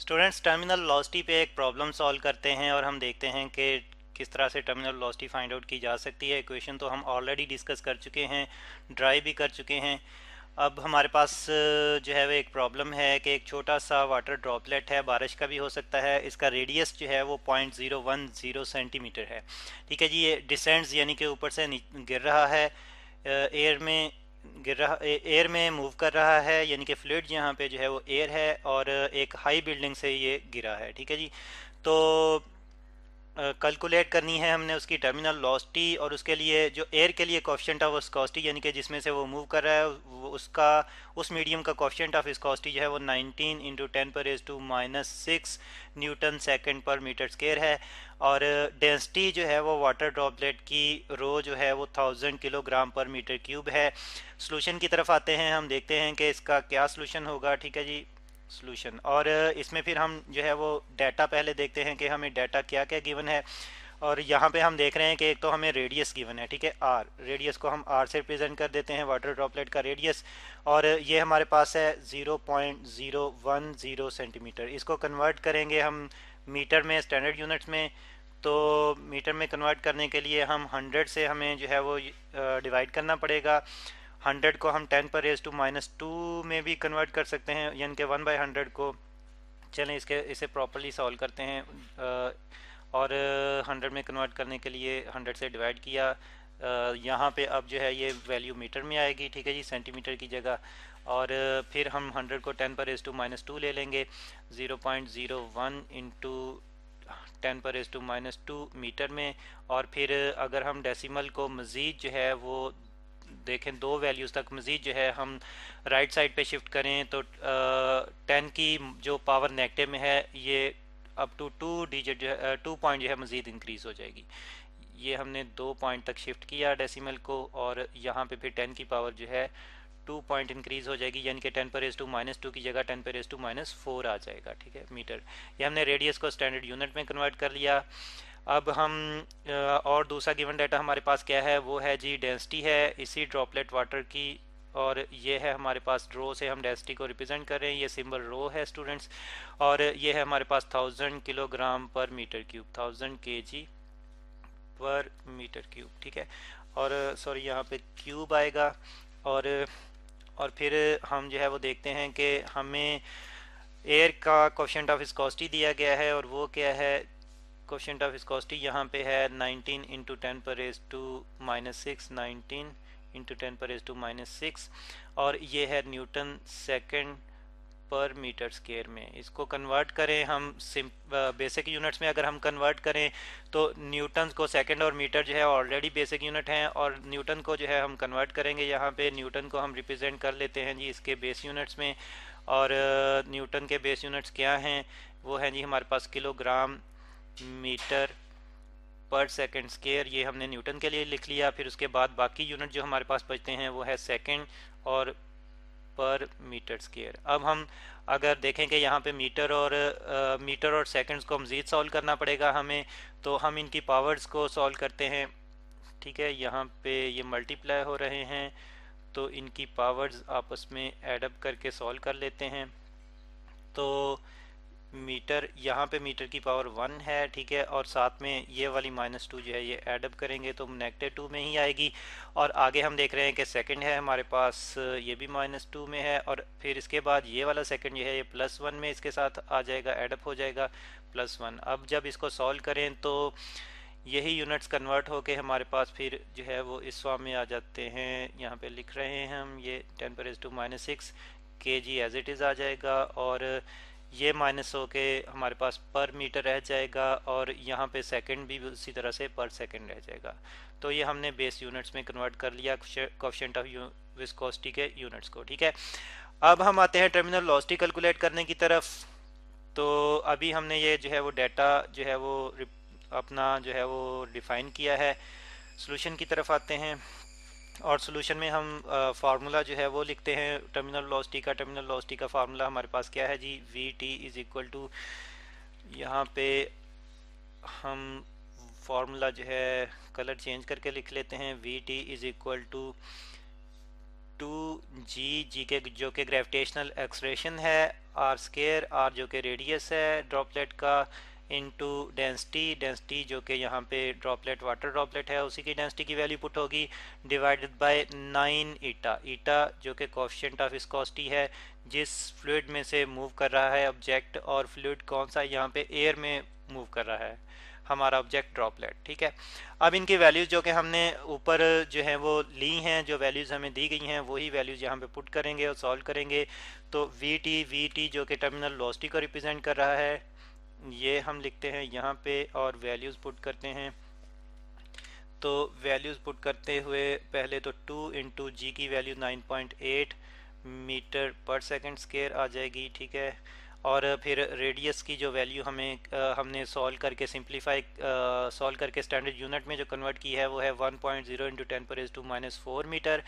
students terminal लॉस्टी पे एक problem solve करते हैं और हम देखते हैं कि किस तरह से टर्मिनल लॉस्टी फाइंड आउट की जा सकती है इक्वेशन तो हम ऑलरेडी डिस्कस कर चुके हैं ड्राई भी कर चुके हैं अब हमारे पास जो है वो एक प्रॉब्लम है कि एक छोटा सा वाटर ड्रॉपलेट है बारिश का भी हो सकता है इसका रेडियस जो है वो point zero one zero centimetre है ठीक है जी ये डिसेंड्स यानी कि ऊपर से गिर रहा है एयर में गिर रहा एयर में मूव कर रहा है यानी कि फ्लूड यहाँ पे जो है वो एयर है और एक हाई बिल्डिंग से ये गिरा है ठीक है जी तो कैलकुलेट करनी है हमने उसकी टर्मिनल लॉस्टी और उसके लिए जो एयर के लिए कॉफिशेंट ऑफ स्कॉस्टी यानी कि जिसमें से वो मूव कर रहा है उसका उस मीडियम का कॉफिशेंट ऑफ स्कॉस्टी जो है वो 19 इंटू टेन पर raise to minus six newton second per metre square है और डेंसिटी जो है वो वाटर ड्रॉपलेट की रो जो है वो thousand kilogram per metre cube है सोलूशन की तरफ आते हैं हम देखते हैं कि इसका क्या सोलूशन होगा ठीक है जी सोल्यूशन और इसमें फिर हम जो है वो डाटा पहले देखते हैं कि हमें डाटा क्या क्या गिवन है और यहाँ पे हम देख रहे हैं कि एक तो हमें रेडियस गिवन है ठीक है आर रेडियस को हम आर से रिप्रेजेंट कर देते हैं वाटर ड्रॉपलेट का रेडियस और ये हमारे पास है 0.010 सेंटीमीटर इसको कन्वर्ट करेंगे हम मीटर में स्टैंडर्ड यूनिट्स में तो मीटर में कन्वर्ट करने के लिए हम 100 से हमें जो है वो डिवाइड करना पड़ेगा हंड्रेड को हम टेन पर रेज टू माइनस टू में भी कन्वर्ट कर सकते हैं यानी कि वन बाई हंड्रेड को चलें इसके इसे प्रॉपरली सॉल्व करते हैं और हंड्रेड में कन्वर्ट करने के लिए हंड्रेड से डिवाइड किया यहाँ पे अब जो है ये वैल्यू मीटर में आएगी ठीक है जी सेंटीमीटर की जगह और फिर हम हंड्रेड को टेन पर एज टू माइनस टू ले लेंगे zero point zero one into ten पर raise to minus two metre में और फिर अगर हम डेसिमल को मज़ीद जो है वो देखें दो वैल्यूज़ तक मज़ीद जो है हम राइट साइड पे शिफ्ट करें तो टेन की जो पावर नेगेटिव में है ये अप टू टू डिजिट जो है टू पॉइंट जो है मज़ीद इंक्रीज़ हो जाएगी ये हमने दो पॉइंट तक शिफ्ट किया डेसिमल को और यहाँ पे फिर टेन की पावर जो है टू पॉइंट इंक्रीज़ हो जाएगी यानी कि टेन पर एस टू माइनस टू की जगह टेन पर एस टू माइनस फोर आ जाएगा ठीक है मीटर ये हमने रेडियस को स्टैंडर्ड यूनिट में कन्वर्ट कर लिया अब हम और दूसरा गिवन डाटा हमारे पास क्या है वो है जी डेंसिटी है इसी ड्रॉपलेट वाटर की और ये है हमारे पास रो से हम डेंसिटी को रिप्रेजेंट कर रहे हैं ये सिंबल रो है स्टूडेंट्स और ये है हमारे पास thousand kilogram per metre cube thousand K G पर मीटर क्यूब ठीक है और सॉरी यहाँ पे क्यूब आएगा और और फिर हम जो है वो देखते हैं कि हमें एयर का क्वेश्चन ऑफ इसकॉस्टी दिया गया है और वो क्या है कोशेंट ऑफ विस्कोसिटी यहाँ पे है 19 इंटू टेन पर raise to minus six nineteen into ten पर एज टू माइनस सिक्स और ये है newton second per metre square में इसको कन्वर्ट करें हम बेसिक यूनिट्स में अगर हम कन्वर्ट करें तो न्यूटन को सेकंड और मीटर जो है ऑलरेडी बेसिक यूनिट हैं और न्यूटन को जो है हम कन्वर्ट करेंगे यहाँ पे न्यूटन को हम रिप्रेजेंट कर लेते हैं जी इसके बेस यूनिट्स में और न्यूटन के बेस यूनिट्स क्या हैं वो हैं जी हमारे पास kilogram metre per second square ये हमने न्यूटन के लिए लिख लिया फिर उसके बाद बाकी यूनिट जो हमारे पास बचते हैं वो है सेकंड और पर मीटर स्केयर अब हम अगर देखें कि यहाँ पे मीटर और आ, मीटर और सेकंड्स को मज़ीद सॉल्व करना पड़ेगा हमें तो हम इनकी पावर्स को सॉल्व करते हैं ठीक है यहाँ पे ये मल्टीप्लाई हो रहे हैं तो इनकी पावर्स आपस में एडअप करके सॉल्व कर लेते हैं तो मीटर यहाँ पे मीटर की पावर वन है ठीक है और साथ में ये वाली माइनस टू जो है ये एडअप करेंगे तो नेगेटिव टू में ही आएगी और आगे हम देख रहे हैं कि सेकंड है हमारे पास ये भी माइनस टू में है और फिर इसके बाद ये वाला सेकंड जो है ये प्लस वन में इसके साथ आ जाएगा एडअप हो जाएगा प्लस वन अब जब इसको सॉल्व करें तो यही यूनिट्स कन्वर्ट होके हमारे पास फिर जो है वो इस फॉर्म में आ जाते हैं यहाँ पे लिख रहे हैं हम ये टेन पर raise to minus six K G as it is आ जाएगा और ये माइनस हो के हमारे पास पर मीटर रह जाएगा और यहाँ पे सेकंड भी उसी तरह से पर सेकंड रह जाएगा तो ये हमने बेस यूनिट्स में कन्वर्ट कर लिया कॉफिशेंट ऑफ विस्कोसिटी के यूनिट्स को ठीक है अब हम आते हैं टर्मिनल लॉस्टी कैलकुलेट करने की तरफ तो अभी हमने ये जो है वो डाटा जो है वो अपना जो है वो डिफाइन किया है सोल्यूशन की तरफ आते हैं और सोल्यूशन में हम फार्मूला जो है वो लिखते हैं टर्मिनल लॉसटी का टर्मिनल लॉसटी का फार्मूला हमारे पास क्या है जी V T is equal to यहाँ पे हम फार्मूला जो है कलर चेंज करके लिख लेते हैं V T is equal to two G G के जो कि ग्रेविटेशनल एक्सरेशन है आर स्केयर आर जो कि रेडियस है ड्रॉपलेट का इंटू डेंसिटी डेंसिटी जो कि यहाँ पे ड्रॉपलेट वाटर ड्रॉपलेट है उसी की डेंसिटी की वैल्यू पुट होगी divided by nine eta eta जो कि कॉफिशेंट ऑफ इसकॉस्टी है जिस फ्लूड में से मूव कर रहा है ऑब्जेक्ट और फ्लूड कौन सा यहाँ पे एयर में मूव कर रहा है हमारा ऑब्जेक्ट ड्रॉपलेट ठीक है अब इनकी वैल्यूज़ जो कि हमने ऊपर जो है वो ली हैं जो वैल्यूज़ हमें दी गई हैं वही वैल्यूज़ यहाँ पे पुट करेंगे और सॉल्व करेंगे तो वी टी वी टी जो कि टर्मिनल लॉस्टी को रिप्रेजेंट कर रहा है ये हम लिखते हैं यहाँ पे और वैल्यूज़ पुट करते हैं तो वैल्यूज़ पुट करते हुए पहले तो टू इंटू जी की value nine point eight metre per second square आ जाएगी ठीक है और फिर रेडियस की जो वैल्यू हमें आ, हमने सॉल्व करके सिंप्लीफाई सॉल्व करके स्टैंडर्ड यूनिट में जो कन्वर्ट की है वो है 1.0 पॉइंट जीरो इंटू टेन पर raise to minus four metre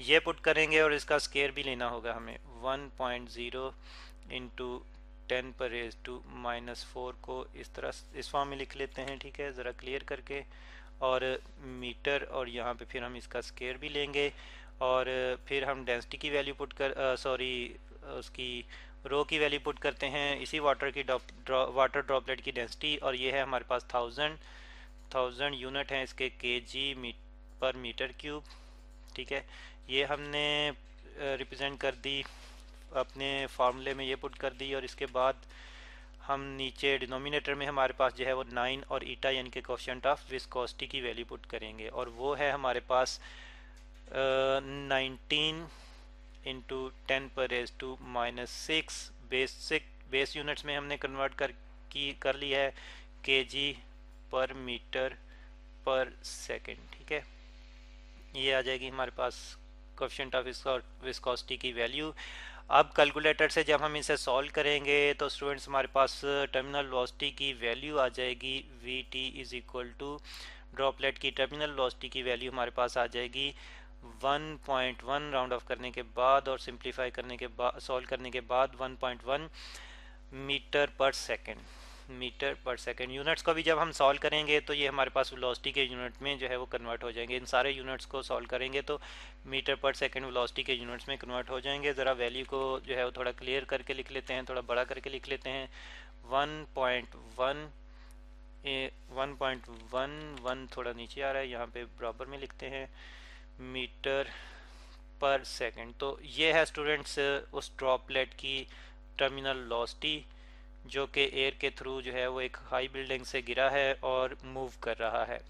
ये पुट करेंगे और इसका स्केयर भी लेना होगा हमें 1.0 पॉइंट जीरो इंटू टेन पर रेज टू माइनस फोर को इस तरह इस फॉर्म में लिख लेते हैं ठीक है ज़रा क्लियर करके और मीटर uh, और यहाँ पे फिर हम इसका स्केयर भी लेंगे और uh, फिर हम डेंसिटी की वैल्यू पुट कर सॉरी uh, उसकी रो की वैल्यू पुट करते हैं इसी वाटर की ड्रॉ वाटर ड्रॉपलेट की डेंसिटी और ये है हमारे पास थाउजेंड थाउजेंड यूनिट हैं इसके के जी मी, पर मीटर क्यूब ठीक है ये हमने रिप्रेजेंट कर दी अपने फार्मूले में ये पुट कर दी और इसके बाद हम नीचे डिनोमिनेटर में हमारे पास जो है वो नाइन और ईटा यानी कि कोशेंट ऑफ विस्कोसिटी की वैल्यू पुट करेंगे और वो है हमारे पास नाइनटीन इंटू टेन पर raise to minus six basic base units में हमने कन्वर्ट कर की कर ली है के जी पर मीटर पर सेकेंड ठीक है ये आ जाएगी हमारे पास कोफिशेंट ऑफ विस्कोसिटी की वैल्यू अब कैलकुलेटर से जब हम इसे सॉल्व करेंगे तो स्टूडेंट्स हमारे पास टर्मिनल uh, वेलोसिटी की वैल्यू आ जाएगी V T is equal to droplet की टर्मिनल वेलोसिटी की वैल्यू हमारे पास आ जाएगी 1.1 राउंड ऑफ करने के बाद और सिंप्लीफाई करने के बाद सॉल्व करने के बाद 1.1 metre per second metre per second units को भी जब हम सॉल्व करेंगे तो ये हमारे पास वेलोसिटी के यूनिट में जो है वो कन्वर्ट हो जाएंगे इन सारे यूनिट्स को सॉल्व करेंगे तो मीटर पर सेकेंड वेलोसिटी के यूनिट्स में कन्वर्ट हो जाएंगे ज़रा वैल्यू को जो है वो थोड़ा क्लियर करके लिख लेते हैं थोड़ा बड़ा करके लिख लेते हैं one point one one point one one थोड़ा नीचे आ रहा है यहाँ पर बराबर में लिखते हैं मीटर पर सेकेंड तो ये है स्टूडेंट्स उस ड्रॉपलेट की टर्मिनल लॉसटी जो कि एयर के थ्रू जो है वो एक हाई बिल्डिंग से गिरा है और मूव कर रहा है